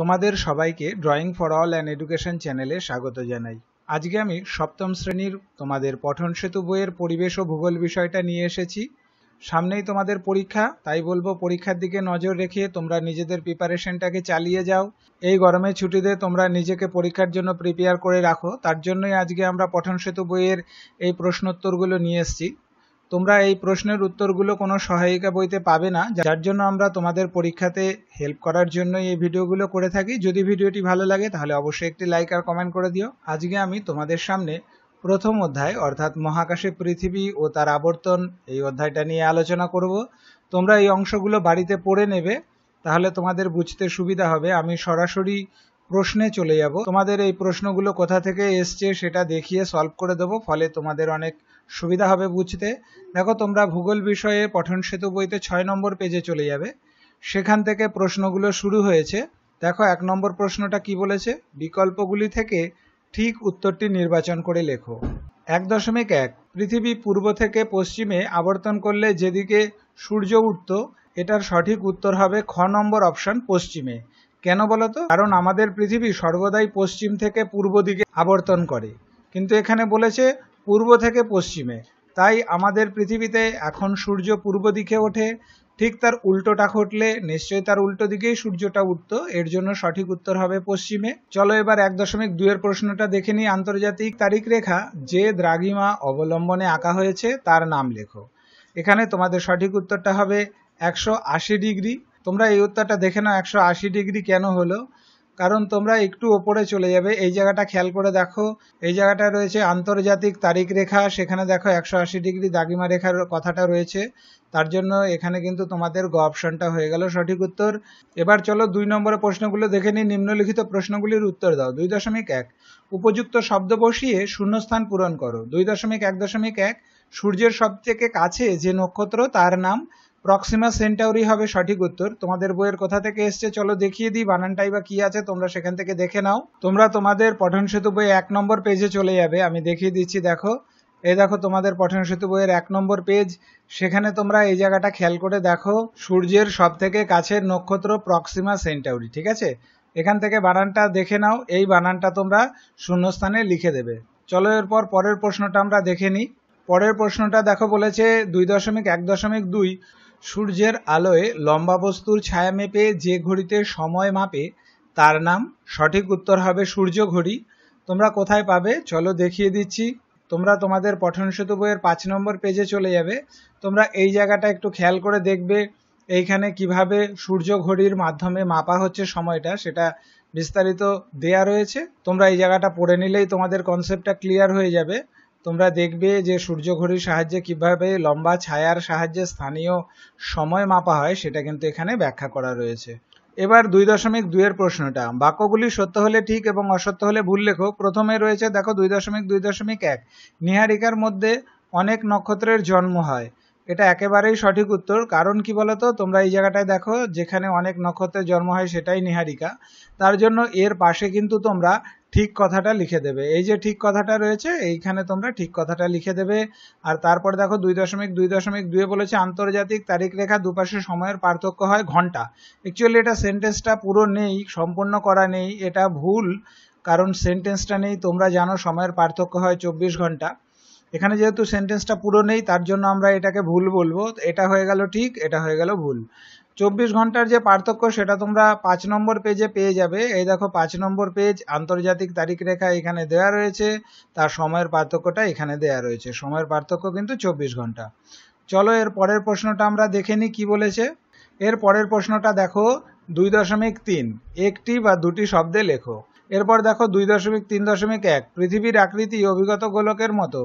তোমাদের সবাইকে drawing for all and education চ্যানেলে স্বাগত জানাই আজকে আমি সপ্তম শ্রেণীর তোমাদের পঠন সেতু বইয়ের পরিবেশ ও ভূগোল বিষয়টা নিয়ে এসেছি সামনেই তোমাদের পরীক্ষা তাই বলবো পরীক্ষার দিকে নজর রেখে তোমরা নিজেদের প্রিপারেশনটাকে চালিয়ে যাও এই গরমের ছুটিতে তোমরা নিজেকে পরীক্ষার জন্য প্রিপেয়ার করে রাখো তার জন্যই আজকে আমরা পঠন সেতু বইয়ের এই প্রশ্নোত্তরগুলো নিয়ে এসেছি তোমরা এই প্রশ্নের উত্তরগুলো কোনো সহায়িকা বইতে পাবে না যার জন্য আমরা তোমাদের পরীক্ষাতে হেল্প করার জন্য এই ভিডিওগুলো করে থাকি যদি ভিডিওটি ভালো লাগে তাহলে অবশ্যই একটি লাইক আর কমেন্ট করে দিও আজকে আমি তোমাদের সামনে প্রথম অধ্যায় অর্থাৎ মহাকাশে পৃথিবী ও তার আবর্তন এই অধ্যায়টা নিয়ে আলোচনা করব তোমরা এই অংশগুলো বাড়িতে পড়ে নেবে তাহলে তোমাদের বুঝতে সুবিধা হবে আমি সরাসরি প্রশ্নে চলে যাব তোমাদের এই প্রশ্নগুলো কোথা থেকে এসছে সেটা দেখিয়ে সলভ করে দেবো ফলে তোমাদের অনেক সুবিধা হবে বুঝতে দেখো তোমরা ভূগোল বিষয়ে পঠন সেতু বইতে ছয় নম্বর পেজে চলে যাবে সেখান থেকে প্রশ্নগুলো শুরু হয়েছে দেখো এক নম্বর প্রশ্নটা কি বলেছে বিকল্পগুলি থেকে ঠিক উত্তরটি নির্বাচন করে লেখো এক দশমিক এক পৃথিবী পূর্ব থেকে পশ্চিমে আবর্তন করলে যেদিকে সূর্য উঠত এটার সঠিক উত্তর হবে খ নম্বর অপশন পশ্চিমে কেন বলতো কারণ আমাদের পৃথিবী সর্বদাই পশ্চিম থেকে পূর্ব দিকে আবর্তন করে কিন্তু এখানে বলেছে পূর্ব থেকে পশ্চিমে তাই আমাদের পৃথিবীতে এখন সূর্য পূর্ব দিকে ওঠে ঠিক তার উল্টোটা ঘটলে নিশ্চয়ই তার উল্টো দিকেই সূর্যটা উঠত এর জন্য সঠিক উত্তর হবে পশ্চিমে চলো এবার এক দশমিক দুইয়ের প্রশ্নটা দেখে নিই আন্তর্জাতিক তারিখ রেখা যে দ্রাগিমা অবলম্বনে আঁকা হয়েছে তার নাম লেখো এখানে তোমাদের সঠিক উত্তরটা হবে একশো ডিগ্রি তোমরা এই উত্তরটা দেখে নাও একশো ডিগ্রি কেন হলো কারণ তোমরা একটু ওপরে চলে যাবে এই জায়গাটা খেয়াল করে দেখো এই জায়গাটা রয়েছে আন্তর্জাতিক তারিখ রেখা সেখানে দেখো একশো আশি ডিগ্রি দাগিমা রেখার কথাটা রয়েছে তার জন্য এখানে কিন্তু তোমাদের গ অপশনটা হয়ে গেল সঠিক উত্তর এবার চলো দুই নম্বরে প্রশ্নগুলো দেখে নিই নিম্নলিখিত প্রশ্নগুলির উত্তর দাও দুই দশমিক এক উপযুক্ত শব্দ বসিয়ে শূন্যস্থান পূরণ করো দুই দশমিক এক দশমিক এক সূর্যের সব থেকে কাছে যে নক্ষত্র তার নাম প্রক্সিমা সেন্টাউরি হবে সঠিক উত্তর তোমাদের বইয়ের কোথা থেকে এসছে চলো দেখিয়ে দিই বানানটাই বা কি আছে তোমরা সেখান থেকে দেখে নাও তোমরা তোমাদের পঠন সেতু বই এক নম্বর পেজে চলে যাবে আমি দেখিয়ে দিচ্ছি দেখো এই দেখো তোমাদের পঠন সেতু বইয়ের এক নম্বর পেজ সেখানে তোমরা এই জায়গাটা খেয়াল করে দেখো সূর্যের সব থেকে কাছের নক্ষত্র প্রক্সিমা সেন্টাউরি ঠিক আছে এখান থেকে বানানটা দেখে নাও এই বানানটা তোমরা শূন্যস্থানে লিখে দেবে চলো এরপর পরের প্রশ্নটা আমরা দেখে নিই পরের প্রশ্নটা দেখো বলেছে দুই দশমিক এক দশমিক দুই সূর্যের আলোয় লম্বা বস্তুর ছায়া মেপে যে ঘড়িতে সময় মাপে তার নাম সঠিক উত্তর হবে সূর্য ঘড়ি তোমরা কোথায় পাবে চলো দেখিয়ে দিচ্ছি তোমরা তোমাদের পঠন সেতু বইয়ের পাঁচ নম্বর পেজে চলে যাবে তোমরা এই জায়গাটা একটু খেয়াল করে দেখবে এইখানে কিভাবে সূর্য ঘড়ির মাধ্যমে মাপা হচ্ছে সময়টা সেটা বিস্তারিত দেয়া রয়েছে তোমরা এই জায়গাটা পড়ে নিলেই তোমাদের কনসেপ্টটা ক্লিয়ার হয়ে যাবে তোমরা দেখবে যে সূর্য ঘড়ির সাহায্যে কিভাবে লম্বা ছায়ার সাহায্যে স্থানীয় সময় মাপা হয় সেটা কিন্তু এখানে ব্যাখ্যা করা রয়েছে এবার দুই দশমিক দুইয়ের প্রশ্নটা বাক্যগুলি সত্য হলে ঠিক এবং অসত্য হলে ভুল লেখো প্রথমে রয়েছে দেখো দুই দশমিক দুই দশমিক এক নিহারিকার মধ্যে অনেক নক্ষত্রের জন্ম হয় এটা একেবারেই সঠিক উত্তর কারণ কি বলতো তোমরা এই জায়গাটায় দেখো যেখানে অনেক নক্ষত্রের জন্ম হয় সেটাই নিহারিকা তার জন্য এর পাশে কিন্তু তোমরা ঠিক কথাটা লিখে দেবে এই যে ঠিক কথাটা রয়েছে এইখানে তোমরা ঠিক কথাটা লিখে দেবে আর তারপর দেখো দুই দশমিক দুই দশমিক দুয়ে বলেছে আন্তর্জাতিক তারিখ রেখা দুপাশে সময়ের পার্থক্য হয় ঘন্টা অ্যাকচুয়ালি এটা সেন্টেন্সটা পুরো নেই সম্পূর্ণ করা নেই এটা ভুল কারণ সেন্টেন্সটা নেই তোমরা জানো সময়ের পার্থক্য হয় চব্বিশ ঘন্টা এখানে যেহেতু সেন্টেন্সটা পুরো নেই তার জন্য আমরা এটাকে ভুল বলবো এটা হয়ে গেল ঠিক এটা হয়ে গেল ভুল চব্বিশ ঘন্টার যে পার্থক্য সেটা তোমরা পাঁচ নম্বর পেজে পেয়ে যাবে এই দেখো পাঁচ নম্বর পেজ আন্তর্জাতিক তারিখ রেখা এখানে দেওয়া রয়েছে তার সময়ের পার্থক্যটা এখানে দেওয়া রয়েছে সময়ের পার্থক্য কিন্তু চব্বিশ ঘন্টা চলো এর পরের প্রশ্নটা আমরা দেখে নিই কী বলেছে এর পরের প্রশ্নটা দেখো দুই দশমিক তিন একটি বা দুটি শব্দে লেখো এরপর দেখো দুই দশমিক তিন দশমিক এক পৃথিবীর আকৃতি অভিজ্ঞত গোলকের মতো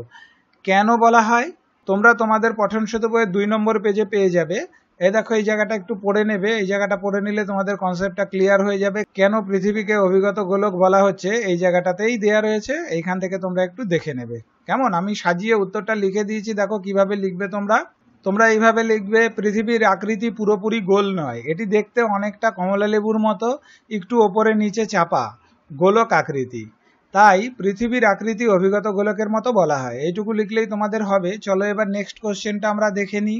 কেন বলা হয় তোমরা তোমাদের পঠন সেতু বইয়ের দুই নম্বর পেজে পেয়ে যাবে এই দেখো এই জায়গাটা একটু পড়ে নেবে এই জায়গাটা পড়ে নিলে তোমাদের কনসেপ্টটা ক্লিয়ার হয়ে যাবে কেন পৃথিবীকে অভিগত গোলক বলা হচ্ছে এই জায়গাটাতেই দেয়া রয়েছে এইখান থেকে তোমরা একটু দেখে নেবে কেমন আমি সাজিয়ে উত্তরটা লিখে দিয়েছি দেখো কিভাবে লিখবে তোমরা তোমরা এইভাবে লিখবে পৃথিবীর আকৃতি পুরোপুরি গোল নয় এটি দেখতে অনেকটা কমলা লেবুর মতো একটু ওপরে নিচে চাপা গোলক আকৃতি তাই পৃথিবীর আকৃতি অভিগত গোলকের মতো বলা হয় এইটুকু লিখলেই তোমাদের হবে চলো এবার নেক্সট কোশ্চেনটা আমরা দেখে নিই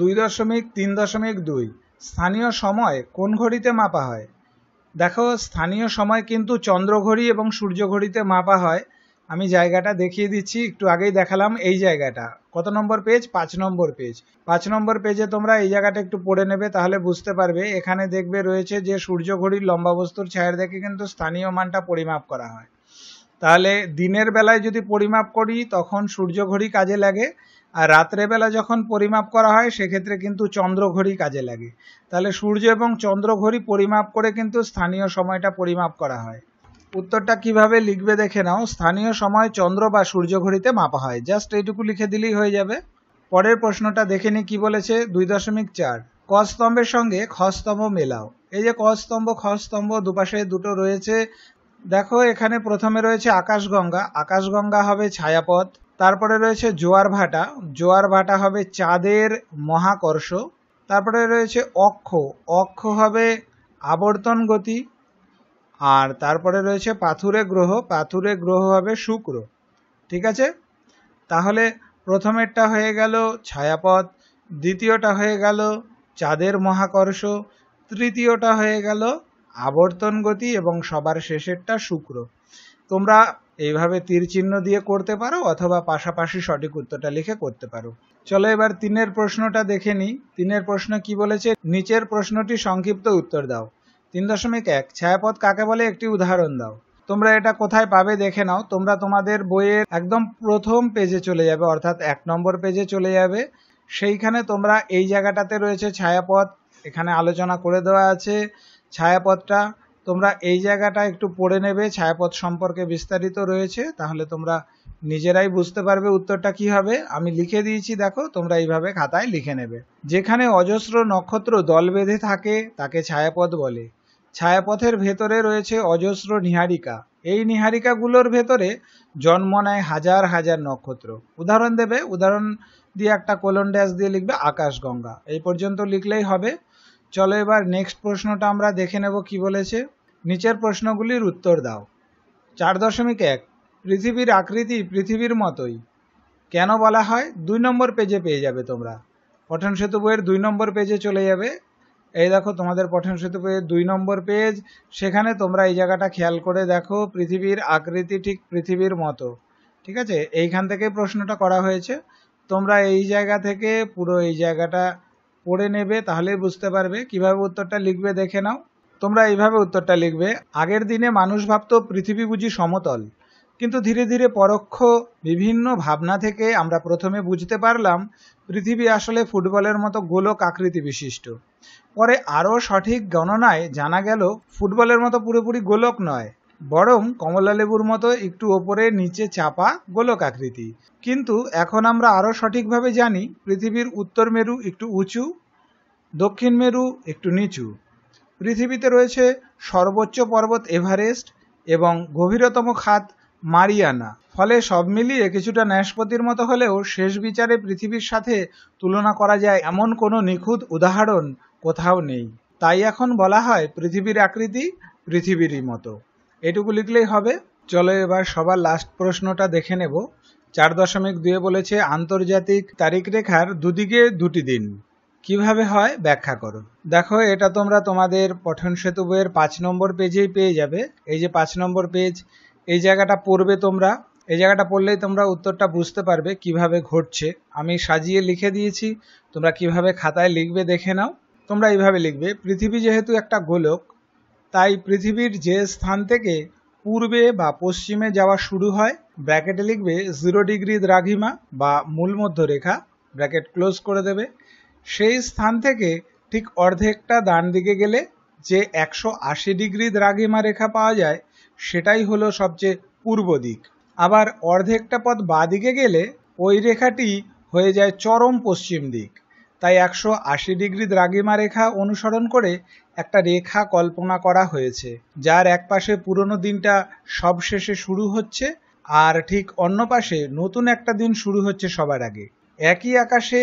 দুই দশমিক তিন দশমিক দুই স্থানীয় সময় কোন ঘড়িতে মাপা হয় দেখো স্থানীয় সময় কিন্তু চন্দ্রঘড়ি এবং সূর্য ঘড়িতে মাপা হয় আমি জায়গাটা দেখিয়ে দিচ্ছি একটু আগেই দেখালাম এই জায়গাটা কত নম্বর পেজ পাঁচ নম্বর পেজ পাঁচ নম্বর পেজে তোমরা এই জায়গাটা একটু পড়ে নেবে তাহলে বুঝতে পারবে এখানে দেখবে রয়েছে যে সূর্য ঘড়ির লম্বা বস্তুর ছায়ের দেখে কিন্তু স্থানীয় মানটা পরিমাপ করা হয় তাহলে দিনের বেলায় যদি পরিমাপ করি তখন সূর্য ঘড়ি কাজে লাগে আর রাত্রেবেলা যখন পরিমাপ করা হয় সেক্ষেত্রে কিন্তু চন্দ্রঘড়ি কাজে লাগে তাহলে সূর্য এবং চন্দ্রঘড়ি পরিমাপ করে কিন্তু স্থানীয় সময়টা পরিমাপ করা হয় উত্তরটা কিভাবে লিখবে দেখে নাও স্থানীয় সময় চন্দ্র বা সূর্য ঘড়িতে মাপা হয় জাস্ট এইটুকু লিখে দিলেই হয়ে যাবে পরের প্রশ্নটা দেখে নি কি বলেছে দুই দশমিক চার কস্তম্ভের সঙ্গে খস্তম্ভ মেলাও এই যে কস্তম্ভ খস্তম্ভ দুপাশে দুটো রয়েছে দেখো এখানে প্রথমে রয়েছে আকাশগঙ্গা আকাশগঙ্গা হবে ছায়াপথ তারপরে রয়েছে জোয়ার ভাটা জোয়ার ভাটা হবে চাঁদের মহাকর্ষ তারপরে রয়েছে অক্ষ অক্ষ হবে আবর্তন গতি আর তারপরে রয়েছে পাথুরে গ্রহ পাথুরে গ্রহ হবে শুক্র ঠিক আছে তাহলে প্রথমেরটা হয়ে গেল ছায়াপথ দ্বিতীয়টা হয়ে গেল চাঁদের মহাকর্ষ তৃতীয়টা হয়ে গেল আবর্তন গতি এবং সবার শেষেরটা শুক্র তোমরা এইভাবে তীর চিহ্ন দিয়ে করতে পারো অথবা পাশাপাশি সঠিক উত্তরটা লিখে করতে পারো চলো এবার তিনের প্রশ্নটা দেখে নিই তিনের প্রশ্ন কি বলেছে নিচের প্রশ্নটি সংক্ষিপ্ত উত্তর দাও তিন দশমিক এক ছায়াপথ কাকে বলে একটি উদাহরণ দাও তোমরা এটা কোথায় পাবে দেখে নাও তোমরা তোমাদের বইয়ের একদম প্রথম পেজে চলে যাবে অর্থাৎ এক নম্বর পেজে চলে যাবে সেইখানে তোমরা এই জায়গাটাতে রয়েছে ছায়াপথ এখানে আলোচনা করে দেওয়া আছে ছায়াপথটা তোমরা এই জায়গাটা একটু পড়ে নেবে ছায়াপথ সম্পর্কে বিস্তারিত রয়েছে তাহলে তোমরা নিজেরাই বুঝতে পারবে উত্তরটা কি হবে আমি লিখে দিয়েছি দেখো তোমরা এইভাবে খাতায় লিখে নেবে যেখানে অজস্র নক্ষত্র দল বেঁধে থাকে তাকে ছায়াপথ বলে ছায়াপথের ভেতরে রয়েছে অজস্র নিহারিকা এই নিহারিকাগুলোর ভেতরে জন্ম নেয় হাজার হাজার নক্ষত্র উদাহরণ দেবে উদাহরণ দিয়ে একটা কোলন ড্যাশ দিয়ে লিখবে আকাশগঙ্গা এই পর্যন্ত লিখলেই হবে চলো এবার নেক্সট প্রশ্নটা আমরা দেখে নেব কি বলেছে নিচের প্রশ্নগুলির উত্তর দাও চার দশমিক এক পৃথিবীর আকৃতি পৃথিবীর মতোই কেন বলা হয় দুই নম্বর পেজে পেয়ে যাবে তোমরা পঠন সেতু বইয়ের দুই নম্বর পেজে চলে যাবে এই দেখো তোমাদের পঠন সেতু বইয়ের দুই নম্বর পেজ সেখানে তোমরা এই জায়গাটা খেয়াল করে দেখো পৃথিবীর আকৃতি ঠিক পৃথিবীর মতো ঠিক আছে এইখান থেকে প্রশ্নটা করা হয়েছে তোমরা এই জায়গা থেকে পুরো এই জায়গাটা পড়ে নেবে তাহলেই বুঝতে পারবে কিভাবে উত্তরটা লিখবে দেখে নাও তোমরা এইভাবে উত্তরটা লিখবে আগের দিনে মানুষ ভাবত পৃথিবী বুঝি সমতল কিন্তু ধীরে ধীরে পরোক্ষ বিভিন্ন ভাবনা থেকে আমরা প্রথমে বুঝতে পারলাম পৃথিবী আসলে ফুটবলের মতো গোলক আকৃতি বিশিষ্ট পরে আরও সঠিক গণনায় জানা গেল ফুটবলের মতো পুরোপুরি গোলক নয় বরং কমলালেবুর মতো একটু ওপরে নিচে চাপা গোলক আকৃতি কিন্তু এখন আমরা আরও সঠিকভাবে জানি পৃথিবীর উত্তর মেরু একটু উঁচু দক্ষিণ মেরু একটু নিচু পৃথিবীতে রয়েছে সর্বোচ্চ পর্বত এভারেস্ট এবং গভীরতম খাত মারিয়ানা ফলে সব মিলিয়ে কিছুটা ন্যাসপতির মতো হলেও শেষ বিচারে পৃথিবীর সাথে তুলনা করা যায় এমন কোনো নিখুঁত উদাহরণ কোথাও নেই তাই এখন বলা হয় পৃথিবীর আকৃতি পৃথিবীরই মতো এটুকু লিখলেই হবে চলো এবার সবার লাস্ট প্রশ্নটা দেখে নেব চার দশমিক দুয়ে বলেছে আন্তর্জাতিক তারিখ রেখার দুদিকে দুটি দিন কিভাবে হয় ব্যাখ্যা করো দেখো এটা তোমরা তোমাদের পঠন সেতু বইয়ের পাঁচ নম্বর পেজেই পেয়ে যাবে এই যে পাঁচ নম্বর পেজ এই জায়গাটা পড়বে তোমরা এই জায়গাটা পড়লেই তোমরা উত্তরটা বুঝতে পারবে কিভাবে ঘটছে আমি সাজিয়ে লিখে দিয়েছি তোমরা কিভাবে খাতায় লিখবে দেখে নাও তোমরা এইভাবে লিখবে পৃথিবী যেহেতু একটা গোলক তাই পৃথিবীর যে স্থান থেকে পূর্বে বা পশ্চিমে যাওয়া শুরু হয় ব্র্যাকেটে লিখবে জিরো ডিগ্রি দ্রাঘিমা বা মূল রেখা ব্র্যাকেট ক্লোজ করে দেবে সেই স্থান থেকে ঠিক অর্ধেকটা ডান দিকে গেলে যে একশো আশি ডিগ্রি দ্রাঘিমা রেখা পাওয়া যায় সেটাই হলো সবচেয়ে পূর্ব দিক আবার অর্ধেকটা পথ বাঁ দিকে গেলে ওই রেখাটি হয়ে যায় চরম পশ্চিম দিক তাই একশো আশি ডিগ্রি দ্রাঘিমা রেখা অনুসরণ করে একটা রেখা কল্পনা করা হয়েছে যার এক পাশে পুরনো দিনটা সবশেষে শুরু হচ্ছে আর ঠিক অন্য পাশে নতুন একটা দিন শুরু হচ্ছে সবার আগে একই আকাশে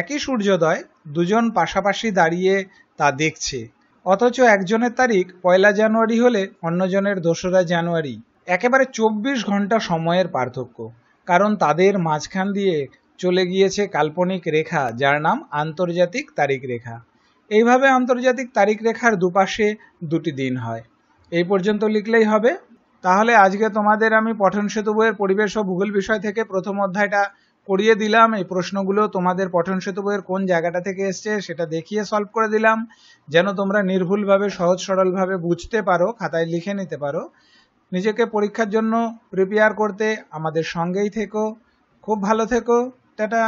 একই সূর্যোদয় দুজন পাশাপাশি দাঁড়িয়ে তা দেখছে অথচ একজনের তারিখ পয়লা জানুয়ারি হলে অন্যজনের দোসরা জানুয়ারি একেবারে চব্বিশ ঘন্টা সময়ের পার্থক্য কারণ তাদের মাঝখান দিয়ে চলে গিয়েছে কাল্পনিক রেখা যার নাম আন্তর্জাতিক তারিখ রেখা এইভাবে আন্তর্জাতিক তারিখ রেখার দুপাশে দুটি দিন হয় এই পর্যন্ত লিখলেই হবে তাহলে আজকে তোমাদের আমি পঠন সেতু বইয়ের পরিবেশ ও ভূগোল বিষয় থেকে প্রথম অধ্যায়টা করিয়ে দিলাম এই প্রশ্নগুলো তোমাদের পঠন সেতু বইয়ের কোন জায়গাটা থেকে এসছে সেটা দেখিয়ে সলভ করে দিলাম যেন তোমরা নির্ভুলভাবে সহজ সরলভাবে বুঝতে পারো খাতায় লিখে নিতে পারো নিজেকে পরীক্ষার জন্য প্রিপেয়ার করতে আমাদের সঙ্গেই থেকো খুব ভালো থেকো টাটা